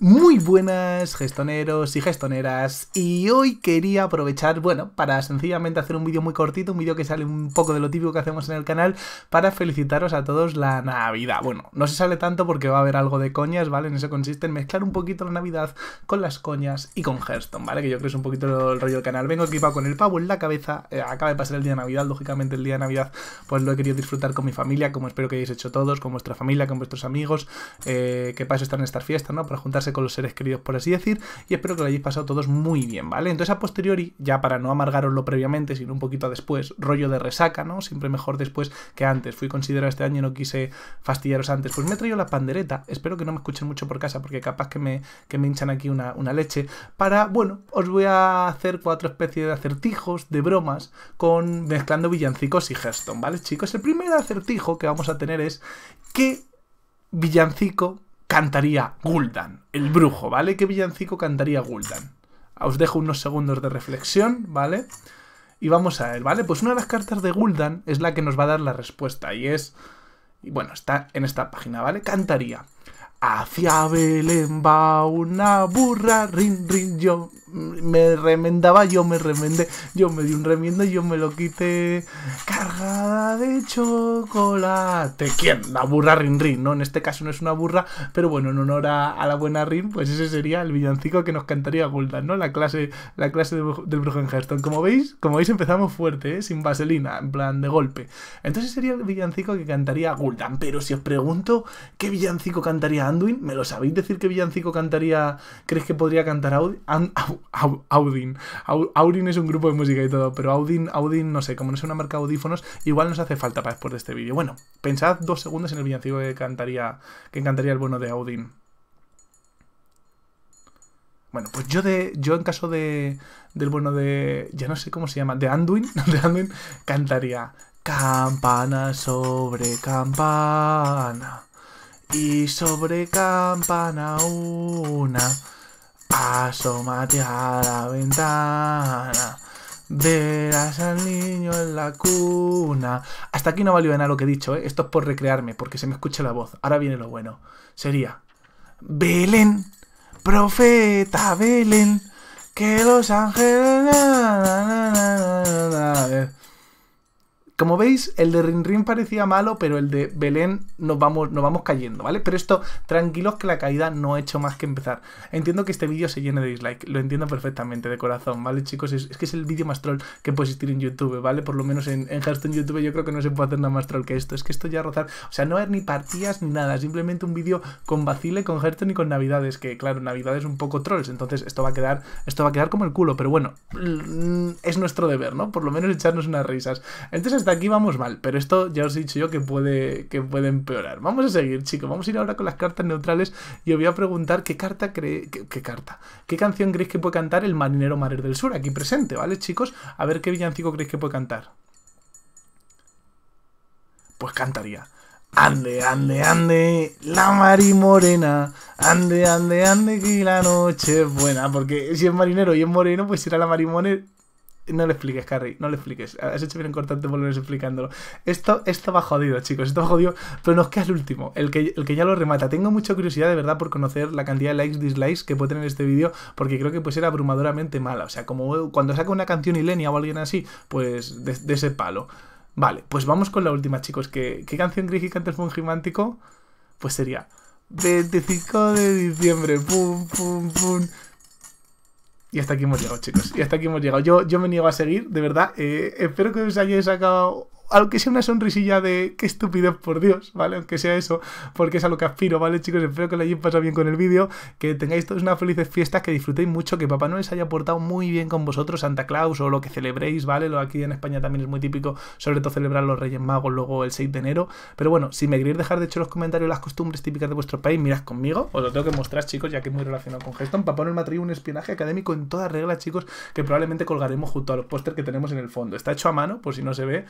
Muy buenas gestoneros y gestoneras y hoy quería aprovechar, bueno, para sencillamente hacer un vídeo muy cortito, un vídeo que sale un poco de lo típico que hacemos en el canal para felicitaros a todos la Navidad. Bueno, no se sale tanto porque va a haber algo de coñas, ¿vale? En eso consiste en mezclar un poquito la Navidad con las coñas y con Hearthstone, ¿vale? Que yo creo que es un poquito el rollo del canal. Vengo equipado con el pavo en la cabeza, eh, acaba de pasar el día de Navidad, lógicamente el día de Navidad pues lo he querido disfrutar con mi familia, como espero que hayáis hecho todos, con vuestra familia, con vuestros amigos, eh, que paso estar en estas fiestas, ¿no? Para juntarse con los seres queridos, por así decir, y espero que lo hayáis pasado todos muy bien, ¿vale? Entonces, a posteriori, ya para no amargaroslo previamente, sino un poquito después, rollo de resaca, ¿no? Siempre mejor después que antes. Fui considerado este año y no quise fastidiaros antes. Pues me he traído la pandereta, espero que no me escuchen mucho por casa, porque capaz que me, me hinchan aquí una, leche, para, bueno, os voy a hacer cuatro especies de acertijos, de bromas, con mezclando villancicos y Hearthstone, ¿vale, chicos? El primer acertijo que vamos a tener es ¿qué villancico cantaría Guldan, el brujo, ¿vale? ¿Qué villancico cantaría Guldan? Os dejo unos segundos de reflexión, ¿vale? Y vamos a ver, ¿vale? Pues una de las cartas de Guldan es la que nos va a dar la respuesta y es... Y bueno, está en esta página, ¿vale? Cantaría. Hacia Belén va una burra, rin, rin, yo me remendaba, yo me remendé, yo me di un remiendo, y yo me lo quité, Carga de chocolate. ¿Quién? La burra Rin Rin, ¿no? En este caso no es una burra, pero bueno, en honor a, la buena Rin, pues ese sería el villancico que nos cantaría Guldan, ¿no? La clase, la clase de, del brujo Como veis, como veis empezamos fuerte, ¿eh? Sin vaselina, en plan de golpe. Entonces sería el villancico que cantaría Guldan. Pero si os pregunto qué villancico cantaría Anduin, ¿me lo sabéis decir qué villancico cantaría? ¿Crees que podría cantar Audin? Audin es un grupo de música y todo, pero Audin, Audin, no sé, como no es una marca de audífonos, igual nos hace falta para después de este vídeo. Bueno, pensad dos segundos en el villancico que cantaría, que encantaría el bueno de Audin. Bueno, pues yo de yo en caso de del bueno de ya no sé cómo se llama, de Anduin, cantaría campana sobre campana y sobre campana una asómate a la ventana Verás al niño en la cuna. Hasta aquí no valió nada lo que he dicho, ¿eh? Esto es por recrearme, porque se me escucha la voz. Ahora viene lo bueno. Sería. Belén, profeta Belén, que los ángeles. Como veis, el de RinRin parecía malo, pero el de Belén nos vamos, nos vamos cayendo, ¿vale? Pero esto, tranquilos que la caída no ha hecho más que empezar. Entiendo que este vídeo se llene de dislike, lo entiendo perfectamente, de corazón, ¿vale, chicos? Es, que es el vídeo más troll que puede existir en YouTube, ¿vale? Por lo menos en, en Hearthstone YouTube yo creo que no se puede hacer nada más troll que esto. Es que esto ya rozar, o sea, no va ni partidas ni nada, simplemente un vídeo con vacile, con Hearthstone y con Navidades, que claro, Navidades un poco trolls, entonces esto va a quedar, esto va a quedar como el culo, pero bueno, mm, es nuestro deber, ¿no? Por lo menos echarnos unas risas. Entonces, aquí vamos mal, pero esto ya os he dicho yo que puede, que puede empeorar. Vamos a seguir, chicos. Vamos a ir ahora con las cartas neutrales y os voy a preguntar qué carta cree. Qué, carta? ¿Qué canción creéis que puede cantar el marinero marer del Sur aquí presente, ¿vale, chicos? A ver qué villancico creéis que puede cantar. Pues cantaría. Ande, ande, ande, la marimorena Ande, ande, ande, que la noche es buena. Porque si es marinero y es moreno, pues será la marimorena no le expliques, Carrie, no le expliques. Has hecho bien cortante volver explicándolo. Esto, esto va jodido, chicos, esto va jodido. Pero nos queda el último, el que, el que ya lo remata. Tengo mucha curiosidad, de verdad, por conocer la cantidad de likes, dislikes que puede tener este vídeo, porque creo que pues era abrumadoramente mala. O sea, como cuando saca una canción Ilenia o alguien así, pues de, ese palo. Vale, pues vamos con la última, chicos. ¿Qué, canción gris que canta el fungimántico? Pues sería... 25 de diciembre, pum, pum, pum. Y hasta aquí hemos llegado, chicos. Y hasta aquí hemos llegado. Yo, yo me niego a seguir, de verdad. Eh, espero que os hayáis sacado aunque sea una sonrisilla de qué estupidez, por Dios, ¿vale? Aunque sea eso, porque es a lo que aspiro, ¿vale, chicos? Espero que lo hayáis pasado bien con el vídeo, que tengáis todos unas felices fiestas, que disfrutéis mucho, que Papá Noel se haya portado muy bien con vosotros, Santa Claus o lo que celebréis, ¿vale? Lo aquí en España también es muy típico, sobre todo celebrar los Reyes Magos luego el 6 de enero. Pero bueno, si me queréis dejar de hecho los comentarios las costumbres típicas de vuestro país, mirad conmigo, os lo tengo que mostrar, chicos, ya que es muy relacionado con Gestón. Papá Noel me un espionaje académico en todas reglas, chicos, que probablemente colgaremos junto a los póster que tenemos en el fondo. Está hecho a mano, por si no se ve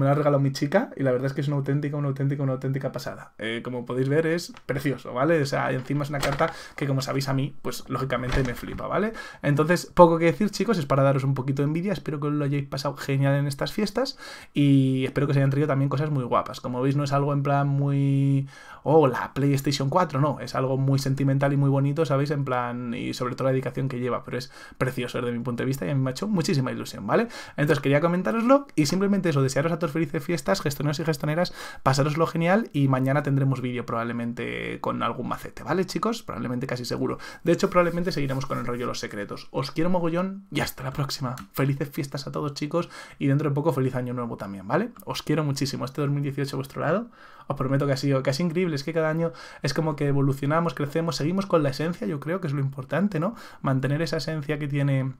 me lo ha regalado mi chica y la verdad es que es una auténtica, una auténtica, una auténtica pasada. Eh, como podéis ver es precioso, ¿vale? O sea, encima es una carta que como sabéis a mí, pues lógicamente me flipa, ¿vale? Entonces, poco que decir chicos, es para daros un poquito de envidia, espero que lo hayáis pasado genial en estas fiestas y espero que os hayan traído también cosas muy guapas. Como veis no es algo en plan muy... Oh, la PlayStation 4, no, es algo muy sentimental y muy bonito, ¿sabéis? En plan, y sobre todo la dedicación que lleva, pero es precioso desde mi punto de vista y a mí me ha hecho muchísima ilusión, ¿vale? Entonces quería comentároslo y simplemente eso, desearos a todos felices fiestas, gestoneros y gestoneras, lo genial y mañana tendremos vídeo probablemente con algún macete, ¿vale chicos? Probablemente casi seguro. De hecho, probablemente seguiremos con el rollo de los secretos. Os quiero mogollón y hasta la próxima. Felices fiestas a todos chicos y dentro de poco feliz año nuevo también, ¿vale? Os quiero muchísimo. Este 2018 a vuestro lado, os prometo que ha sido casi increíble. Es que cada año es como que evolucionamos, crecemos, seguimos con la esencia, yo creo que es lo importante, ¿no? Mantener esa esencia que tiene,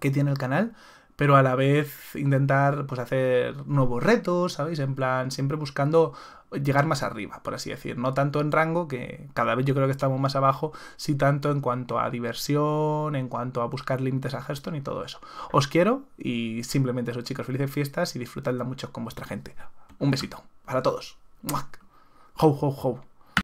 que tiene el canal pero a la vez intentar pues hacer nuevos retos, ¿sabéis? En plan, siempre buscando llegar más arriba, por así decir, no tanto en rango, que cada vez yo creo que estamos más abajo, sí tanto en cuanto a diversión, en cuanto a buscar límites a Hearthstone y todo eso. Os quiero y simplemente eso chicos, felices fiestas y disfrutadla mucho con vuestra gente. Un besito para todos. how how